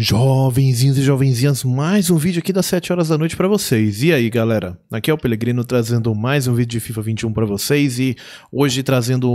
Jovenzinhos e jovenzinhas, mais um vídeo aqui das 7 horas da noite para vocês. E aí, galera? Aqui é o Pelegrino trazendo mais um vídeo de FIFA 21 para vocês e hoje trazendo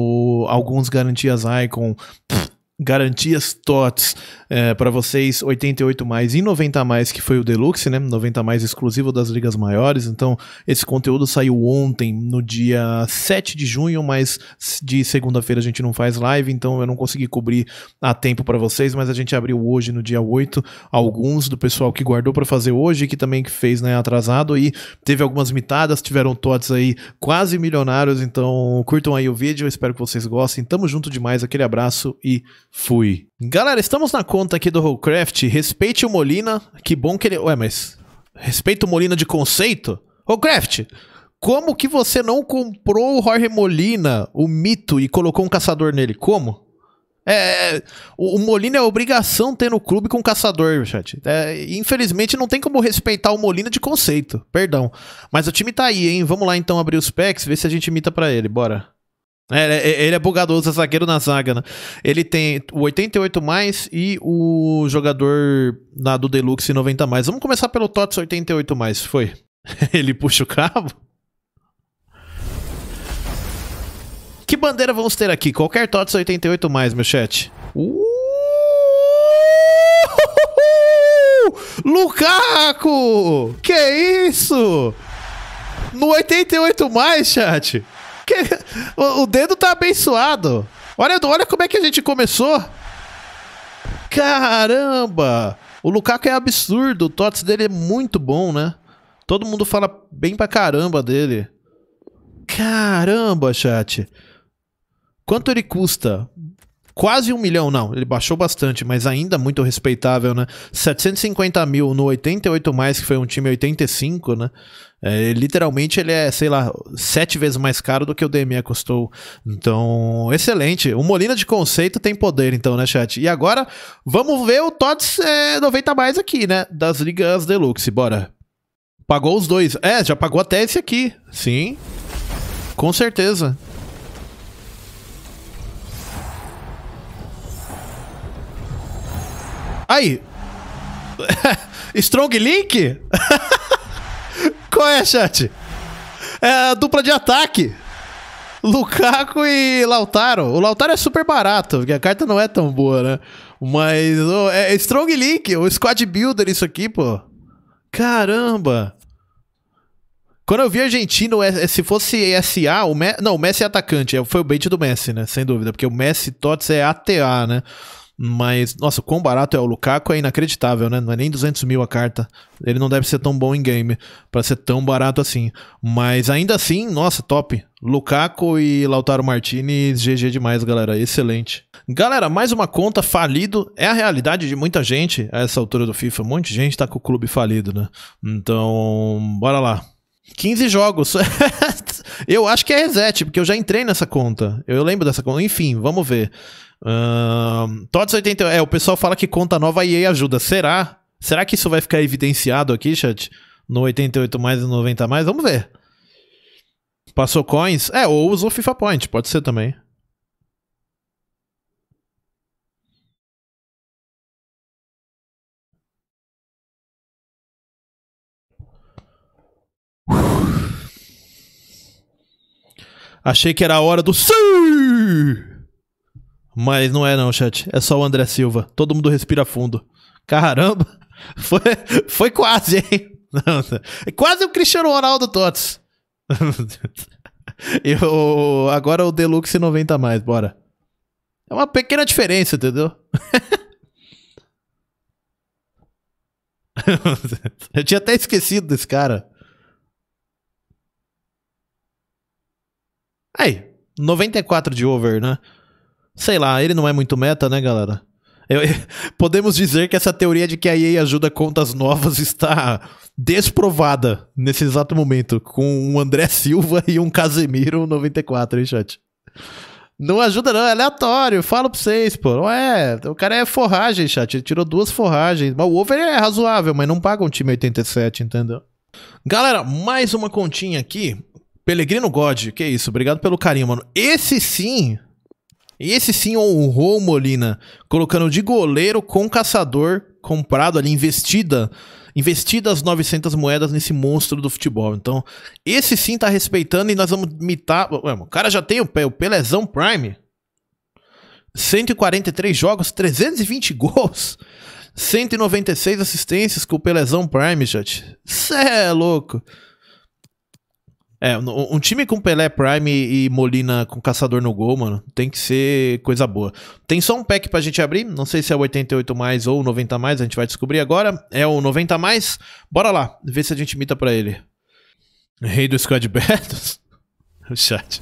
alguns garantias Icon. Pff, Garantias TOTS é, para vocês 88 mais e 90 mais, que foi o Deluxe, né? 90 mais exclusivo das ligas maiores. Então, esse conteúdo saiu ontem, no dia 7 de junho, mas de segunda-feira a gente não faz live, então eu não consegui cobrir a tempo para vocês, mas a gente abriu hoje, no dia 8, alguns do pessoal que guardou para fazer hoje, que também que fez, né, atrasado e teve algumas mitadas, tiveram TOTS aí quase milionários, então curtam aí o vídeo, espero que vocês gostem. Tamo junto demais, aquele abraço e Fui. Galera, estamos na conta aqui do Holcraft. Respeite o Molina. Que bom que ele. Ué, mas. Respeita o Molina de conceito? Holcraft, Como que você não comprou o Jorge Molina, o mito, e colocou um caçador nele? Como? É, o Molina é obrigação ter no clube com um caçador, chat. É, infelizmente não tem como respeitar o Molina de conceito, perdão. Mas o time tá aí, hein? Vamos lá então abrir os packs, ver se a gente imita para ele, bora. É, é, é, ele é bugado, usa é zagueiro na zaga, né? Ele tem o 88 mais e o jogador na do Deluxe 90 mais. Vamos começar pelo TOTS 88 mais, foi? ele puxa o cabo? Que bandeira vamos ter aqui? Qualquer TOTS 88 mais, meu chat. Uh! Lukaku! Que isso? No 88 mais, chat o, o dedo tá abençoado. Olha, olha como é que a gente começou. Caramba! O Lukaku é absurdo. O Tots dele é muito bom, né? Todo mundo fala bem pra caramba dele. Caramba, chat. Quanto ele custa? Quase um milhão, não. Ele baixou bastante, mas ainda muito respeitável, né? 750 mil no 88 mais, que foi um time 85, né? É, literalmente ele é, sei lá, sete vezes mais caro do que o DME custou. Então, excelente. O Molina de conceito tem poder, então, né, chat? E agora, vamos ver o TOTS é, 90 mais aqui, né? Das ligas Deluxe, bora. Pagou os dois. É, já pagou até esse aqui. Sim. Com certeza. Aí. Strong Link? Qual é, chat? É a dupla de ataque. Lukaku e Lautaro. O Lautaro é super barato, porque a carta não é tão boa, né? Mas oh, é Strong Link, o Squad Builder isso aqui, pô. Caramba. Quando eu vi argentino, é, é, se fosse SA, o Me... não, o Messi é atacante, é, foi o bait do Messi, né? Sem dúvida, porque o Messi Tots é ATA, né? Mas, nossa, quão barato é o Lukaku é inacreditável, né? Não é nem 200 mil a carta. Ele não deve ser tão bom em game para ser tão barato assim. Mas ainda assim, nossa, top. Lukaku e Lautaro Martinez, GG demais, galera. Excelente. Galera, mais uma conta falido. É a realidade de muita gente a essa altura do FIFA. Um monte de gente tá com o clube falido, né? Então, bora lá. 15 jogos. É eu acho que é reset, porque eu já entrei nessa conta. Eu lembro dessa conta. Enfim, vamos ver. Uh, Tots 80. É, o pessoal fala que conta nova e ajuda. Será? Será que isso vai ficar evidenciado aqui, chat? No 88 mais e 90 mais? Vamos ver. Passou coins? É, ou usou FIFA Point, pode ser também. Achei que era a hora do Sir! Mas não é não, chat. É só o André Silva. Todo mundo respira fundo. Caramba! Foi, foi quase, hein? É quase o Cristiano Ronaldo Tots. Eu, agora o Deluxe 90 mais, bora. É uma pequena diferença, entendeu? Eu tinha até esquecido desse cara. Aí, 94 de over, né? Sei lá, ele não é muito meta, né, galera? Eu, eu, podemos dizer que essa teoria de que a EA ajuda contas novas está desprovada nesse exato momento, com um André Silva e um Casemiro 94, hein, chat? Não ajuda, não, é aleatório, falo pra vocês, pô. Ué, é, o cara é forragem, chat, ele tirou duas forragens. Mas o over é razoável, mas não paga um time 87, entendeu? Galera, mais uma continha aqui. Pelegrino God, que é isso, obrigado pelo carinho, mano. Esse sim, esse sim honrou Molina, colocando de goleiro com caçador comprado ali, investida, investidas 900 moedas nesse monstro do futebol. Então, esse sim tá respeitando e nós vamos mitar. Ué, o cara já tem o, o Pelezão Prime. 143 jogos, 320 gols, 196 assistências com o Pelezão Prime, chat. Cê é louco. É, um, time com Pelé Prime e, Molina com caçador no gol, mano, tem que ser coisa boa. Tem só um pack pra gente abrir, não sei se é o 88 mais ou o 90 mais, a gente vai descobrir agora. É o 90 mais. Bora lá, ver se a gente imita pra ele. Rei do Squad Battles. o chat.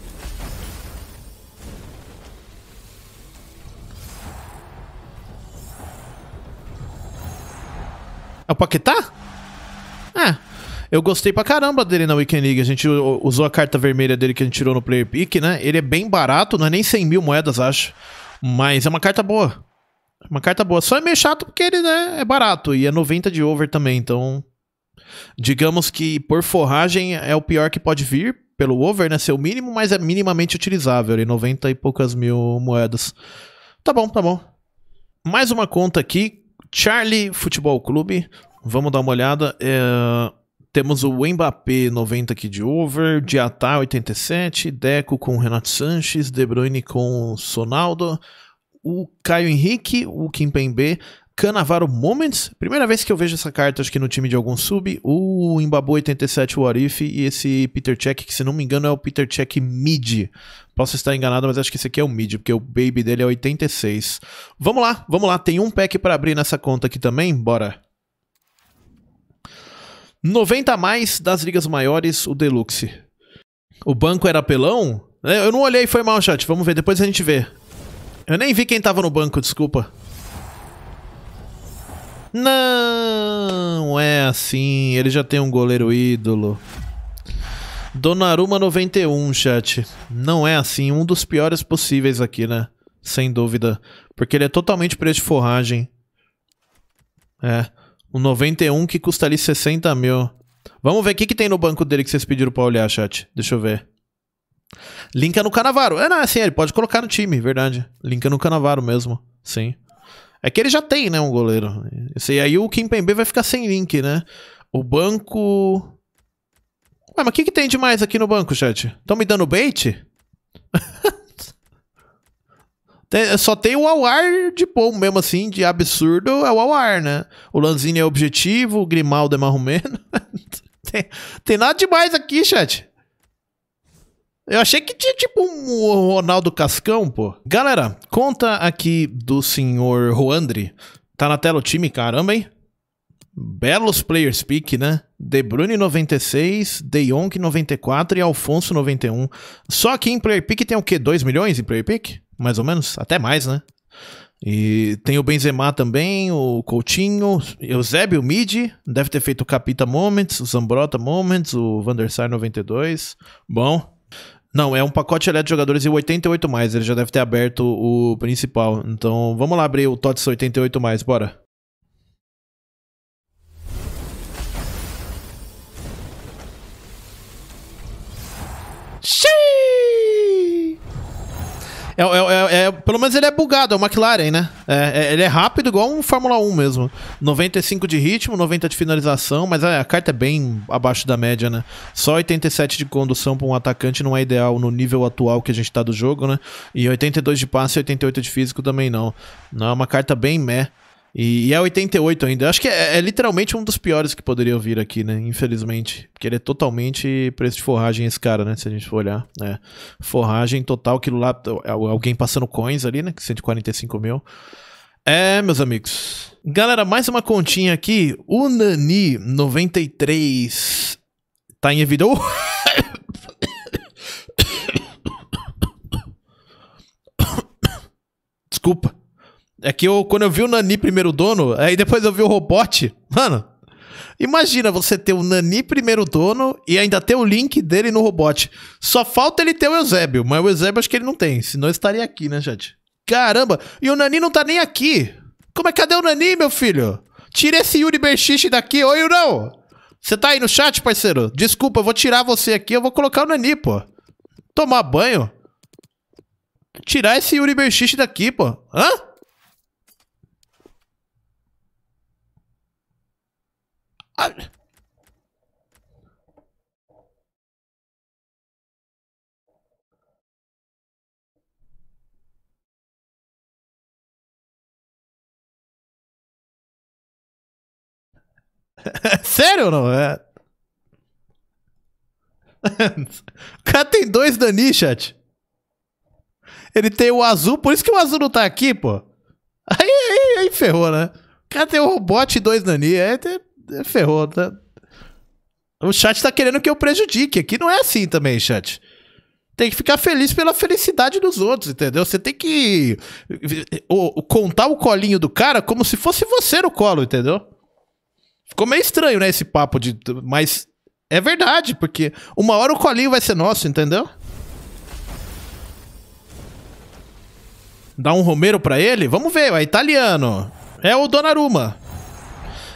É o Paquetá? Ah, eu gostei pra caramba dele na Weekend League. A gente usou a carta vermelha dele que a gente tirou no Player Pick, né? Ele é bem barato, não é nem 100 mil moedas, acho. Mas é uma carta boa. É uma carta boa. Só é meio chato porque ele, né, é barato. E é 90 de over também, então... Digamos que por forragem é o pior que pode vir pelo over, né? Ser o mínimo, mas é minimamente utilizável. Ele 90 e poucas mil moedas. Tá bom, tá bom. Mais uma conta aqui. Charlie Futebol Clube. Vamos dar uma olhada. É... Temos o Mbappé 90 aqui de over, Diatá 87, Deco com Renato Sanches, De Bruyne com Sonaldo, o Caio Henrique, o B, Canavaro Moments. Primeira vez que eu vejo essa carta, acho que no time de algum sub, o Embabu 87 o Arif e esse Peter Check, que se não me engano é o Peter Check mid. Posso estar enganado, mas acho que esse aqui é o mid, porque o baby dele é 86. Vamos lá, vamos lá, tem um pack para abrir nessa conta aqui também, bora. 90 a mais das ligas maiores, o Deluxe. O banco era pelão? É, eu não olhei, foi mal, chat. Vamos ver, depois a gente vê. Eu nem vi quem tava no banco, desculpa. Não é assim. Ele já tem um goleiro ídolo. Donnarumma 91, chat. Não é assim. Um dos piores possíveis aqui, né? Sem dúvida. Porque ele é totalmente preço de forragem. É. Um 91 que custa ali 60 mil. Vamos ver o que, que tem no banco dele que vocês pediram pra olhar, chat. Deixa eu ver. Linka no Canavaro. É, não, é assim, ele pode colocar no time, verdade. Linka no Canavaro mesmo, sim. É que ele já tem, né, um goleiro. e aí o Kim Pembe vai ficar sem link, né? O banco... Ué, mas o que, que tem demais aqui no banco, chat? Estão me dando bait? Só tem o Awar de bom mesmo, assim, de absurdo, é o Awar, né? O Lanzini é objetivo, o Grimaldo é marromeno. tem, tem nada demais aqui, chat. Eu achei que tinha tipo um Ronaldo Cascão, pô. Galera, conta aqui do senhor Ruandri. Tá na tela o time, caramba, hein? Belos players pick, né? De Bruyne 96, De Jong 94 e Alfonso 91. Só que em player pick tem o quê? 2 milhões em player pick? mais ou menos, até mais, né? E tem o Benzema também, o Coutinho, Eusébio Midi, deve ter feito o Capita Moments, o Zambrota Moments, o Van der Sar 92. Bom. Não, é um pacote elétrico de jogadores e 88 mais, ele já deve ter aberto o principal. Então, vamos lá abrir o TOTS 88 mais, bora. É, é, é, é, pelo menos ele é bugado, é o McLaren, né? É, é, ele é rápido igual um Fórmula 1 mesmo. 95 de ritmo, 90 de finalização, mas a carta é bem abaixo da média, né? Só 87 de condução para um atacante não é ideal no nível atual que a gente está do jogo, né? E 82 de passe e 88 de físico também não. Não, é uma carta bem meh. E, e é 88 ainda. Eu acho que é, é, literalmente um dos piores que poderiam vir aqui, né? Infelizmente. Porque ele é totalmente preço de forragem, esse cara, né? Se a gente for olhar. Né? Forragem total, aquilo lá. É, alguém passando coins ali, né? 145 mil. É, meus amigos. Galera, mais uma continha aqui. O Nani93 tá em evidência. Uh! Desculpa. É que eu, quando eu vi o Nani primeiro dono, aí depois eu vi o Robote, mano. Imagina você ter o Nani primeiro dono e ainda ter o link dele no Robote. Só falta ele ter o Eusébio, mas o Eusébio acho que ele não tem, senão estaria aqui, né, gente? Caramba, e o Nani não tá nem aqui. Como é? que Cadê o Nani, meu filho? Tira esse Yuri Berchiche daqui, ô Yurão! Você tá aí no chat, parceiro? Desculpa, eu vou tirar você aqui, eu vou colocar o Nani, pô. Tomar banho? Tirar esse Yuri Berchiche daqui, pô. Hã? Sério ou não? É. o cara tem dois Dani, chat. Ele tem o azul, por isso que o azul não tá aqui, pô. Aí, aí, aí ferrou, né? O cara tem o robot e dois Dani. Aí tem ferrou. Tá... O chat tá querendo que eu prejudique. Aqui não é assim também, chat. Tem que ficar feliz pela felicidade dos outros, entendeu? Você tem que contar o colinho do cara como se fosse você no colo, entendeu? Ficou meio estranho, né, esse papo de. Mas é verdade, porque uma hora o colinho vai ser nosso, entendeu? Dá um Romero pra ele? Vamos ver, é italiano. É o Donnarumma.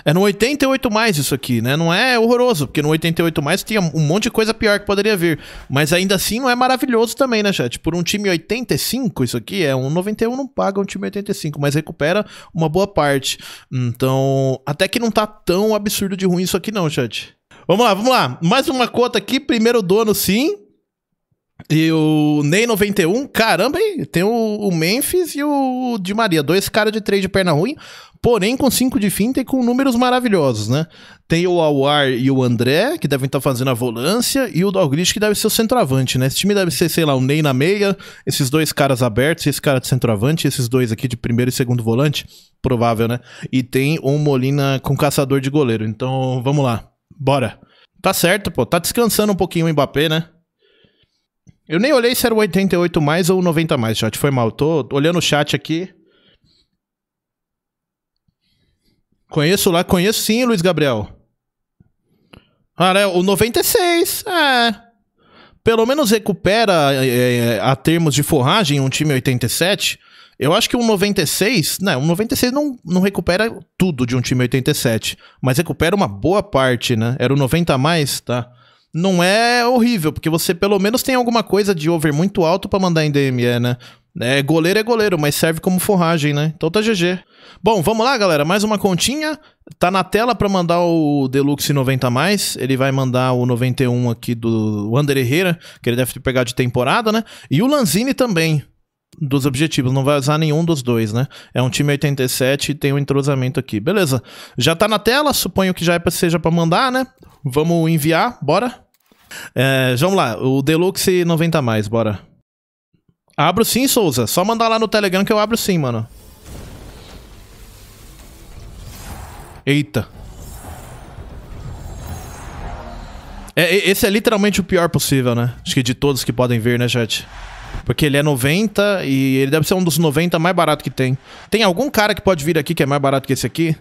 É no 88 mais isso aqui, né? Não é horroroso, porque no 88 mais tinha um monte de coisa pior que poderia vir. Mas ainda assim não é maravilhoso também, né, chat? Por um time 85, isso aqui é um 91 não paga um time 85, mas recupera uma boa parte. Então, até que não tá tão absurdo de ruim isso aqui não, chat. Vamos lá, vamos lá. Mais uma cota aqui, primeiro dono sim. E o Ney 91, caramba, hein? tem o, o Memphis e o Di Maria, dois caras de três de perna ruim porém com 5 de finta e com números maravilhosos, né? Tem o Awar e o André, que devem estar tá fazendo a volância, e o Dalglish, que deve ser o centroavante, né? Esse time deve ser, sei lá, o Ney na meia, esses dois caras abertos, esse cara de centroavante, esses dois aqui de primeiro e segundo volante, provável, né? E tem um Molina com caçador de goleiro. Então, vamos lá. Bora. Tá certo, pô. Tá descansando um pouquinho o Mbappé, né? Eu nem olhei se era o 88 mais ou o 90 mais, chat. Foi mal. Tô olhando o chat aqui. Conheço lá, conheço sim, Luiz Gabriel. Ah, né? O 96, é. Pelo menos recupera é, é, a termos de forragem um time 87. Eu acho que um 96, né? Um 96 não, não recupera tudo de um time 87, mas recupera uma boa parte, né? Era o 90 a mais, tá? Não é horrível, porque você pelo menos tem alguma coisa de over muito alto para mandar em DME, né? É, goleiro é goleiro, mas serve como forragem, né? Então tá GG. Bom, vamos lá, galera. Mais uma continha. Tá na tela para mandar o Deluxe 90 mais. Ele vai mandar o 91 aqui do Wander Herrera, que ele deve ter pegado de temporada, né? E o Lanzini também. Dos objetivos, não vai usar nenhum dos dois, né? É um time 87 e tem um entrosamento aqui. Beleza. Já tá na tela, suponho que já é pra, seja para mandar, né? Vamos enviar, bora. É, vamos lá, o Deluxe 90 mais, bora. Abro sim, Souza. Só mandar lá no Telegram que eu abro sim, mano. Eita. É, esse é literalmente o pior possível, né? Acho que de todos que podem ver, né, chat? Porque ele é 90 e ele deve ser um dos 90 mais barato que tem. Tem algum cara que pode vir aqui que é mais barato que esse aqui?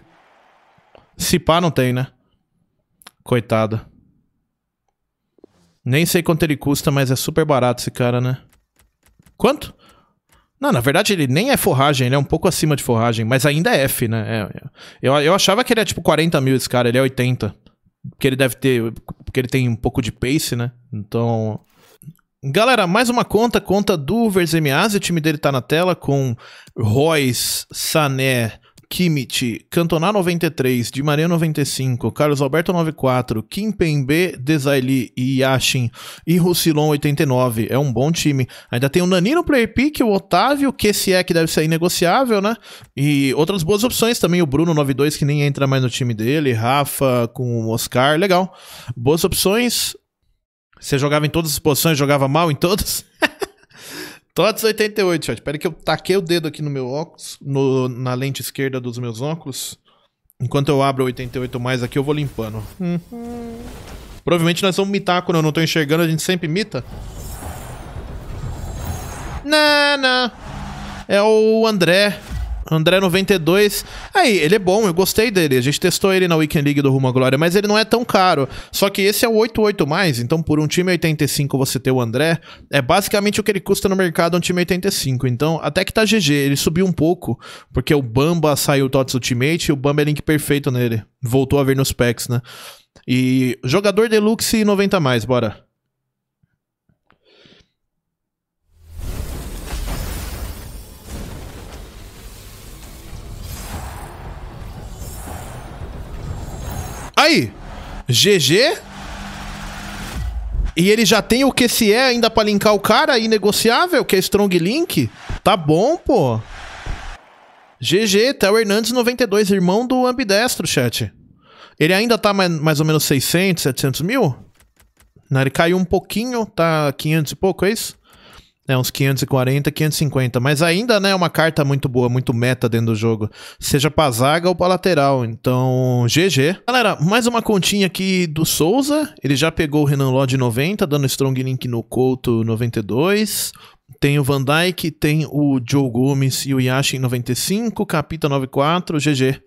Se pá, não tem, né? Coitado. Nem sei quanto ele custa, mas é super barato esse cara, né? Quanto? Não, na verdade ele nem é forragem, ele é um pouco acima de forragem, mas ainda é F, né? É, é. eu, eu achava que ele é tipo 40 mil esse cara, ele é 80. Porque ele deve ter. Porque ele tem um pouco de pace, né? Então. Galera, mais uma conta, conta do Verzemeaz, o time dele tá na tela com Royce, Sané, Kimmich, Cantona 93, Di Maria 95, Carlos Alberto 94, Kim B, Desailly e Yashin e Rusilon 89. É um bom time. Ainda tem o Nanino Player Pick, o Otávio, que se é que deve sair negociável, né? E outras boas opções também, o Bruno 92 que nem entra mais no time dele, Rafa com o Oscar, legal. Boas opções. Você jogava em todas as posições, jogava mal em todas? TOTS 88, chat. Espera que eu taquei o dedo aqui no meu óculos, no, na lente esquerda dos meus óculos. Enquanto eu abro 88 mais aqui, eu vou limpando. Uhum. Provavelmente nós vamos mitar quando eu não tô enxergando, a gente sempre mita. Nana. É o André. André 92. Aí, ele é bom, eu gostei dele. A gente testou ele na Weekend League do Rumo à Glória, mas ele não é tão caro. Só que esse é o 88 mais, então por um time 85 você ter o André, é basicamente o que ele custa no mercado um time 85. Então, até que tá GG, ele subiu um pouco, porque o Bamba saiu o TOTS Ultimate e o Bamba é link perfeito nele. Voltou a ver nos packs, né? E jogador deluxe 90 mais, bora. GG. E ele já tem o QCE é ainda pra linkar o cara aí é negociável que é Strong Link. Tá bom, pô. GG, Theo Hernandes 92, irmão do ambidestro, chat. Ele ainda tá mais ou menos 600, 700 mil? Não, ele caiu um pouquinho, tá 500 e pouco, é isso? É, uns 540, 550. Mas ainda, né, é uma carta muito boa, muito meta dentro do jogo. Seja pra zaga ou pra lateral. Então, GG. Galera, mais uma continha aqui do Souza. Ele já pegou o Renan Lodge 90, dando Strong Link no Couto 92. Tem o Van Dyke, tem o Joe Gomes e o Yashin 95, Capita 94, GG.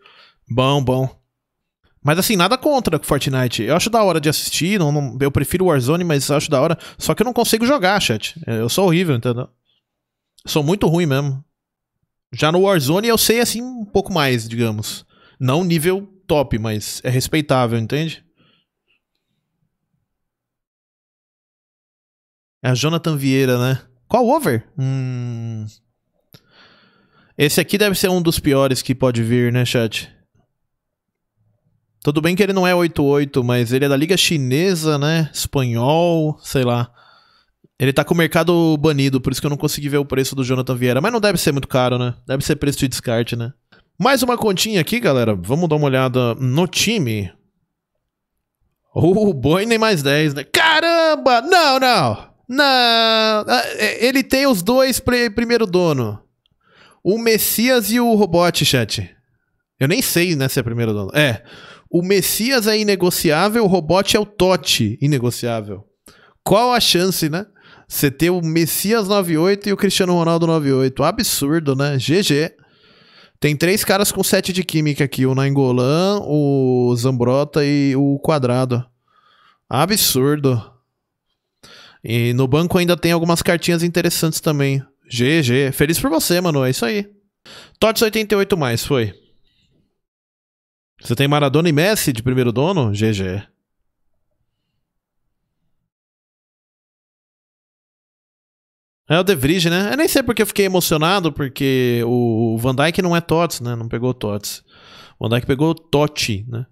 Bom, bom. Mas assim, nada contra Fortnite. Eu acho da hora de assistir, não, não, eu prefiro Warzone, mas acho da hora. Só que eu não consigo jogar, chat. Eu sou horrível, entendeu? Sou muito ruim mesmo. Já no Warzone eu sei assim um pouco mais, digamos. Não nível top, mas é respeitável, entende? É a Jonathan Vieira, né? Qual over? Hum... Esse aqui deve ser um dos piores que pode vir, né, chat? Tudo bem que ele não é 8-8, mas ele é da liga chinesa, né? Espanhol, sei lá. Ele tá com o mercado banido, por isso que eu não consegui ver o preço do Jonathan Vieira. Mas não deve ser muito caro, né? Deve ser preço de descarte, né? Mais uma continha aqui, galera. Vamos dar uma olhada no time. Uh, o oh, Boi nem mais 10, né? Caramba! Não, não! Não! Ah, é, ele tem os dois primeiro dono. O Messias e o Robot, chat. Eu nem sei, né, se é primeiro dono. É. O Messias é inegociável, o robot é o Totti inegociável. Qual a chance, né? Você ter o Messias 98 e o Cristiano Ronaldo 98. Absurdo, né? GG. Tem três caras com sete de química aqui: o Nainggolan, o Zambrota e o Quadrado. Absurdo. E no banco ainda tem algumas cartinhas interessantes também. GG. Feliz por você, mano. É isso aí. TOTS 88 mais, foi. Você tem Maradona e Messi de primeiro dono? GG. É o De Vries, né? Eu nem sei porque eu fiquei emocionado, porque o Van Dijk não é Tots, né? Não pegou Tots. O Van Dijk pegou Totti, né?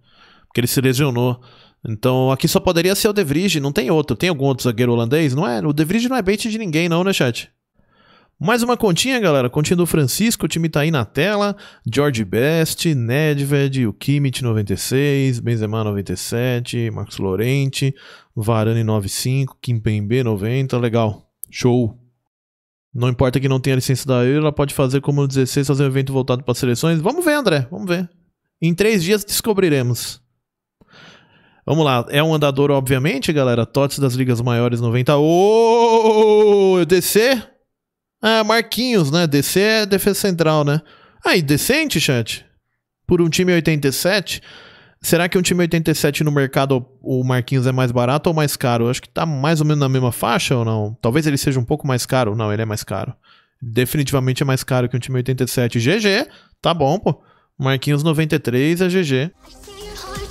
Porque ele se lesionou. Então aqui só poderia ser o De Vries, não tem outro. Tem algum outro zagueiro holandês? Não é? O De Vries não é bait de ninguém não, né, chat? Mais uma continha, galera. Continha do Francisco, o time tá aí na tela. George Best, Nedved, o Kimmich 96, Benzema 97, Marcos Lorente, Varane 95, Kimpembe 90. Legal. Show. Não importa que não tenha licença da Euro, ela pode fazer como no 16, fazer um evento voltado para seleções. Vamos ver, André. Vamos ver. Em três dias descobriremos. Vamos lá, é um andador, obviamente, galera. TOTS das ligas maiores 90. Ô, oh, descer? Ah, Marquinhos, né? DC é defesa central, né? Ah, decente, chat. Por um time 87. Será que um time 87 no mercado o Marquinhos é mais barato ou mais caro? Acho que tá mais ou menos na mesma faixa ou não? Talvez ele seja um pouco mais caro. Não, ele é mais caro. Definitivamente é mais caro que um time 87. GG, tá bom, pô. Marquinhos 93 é GG.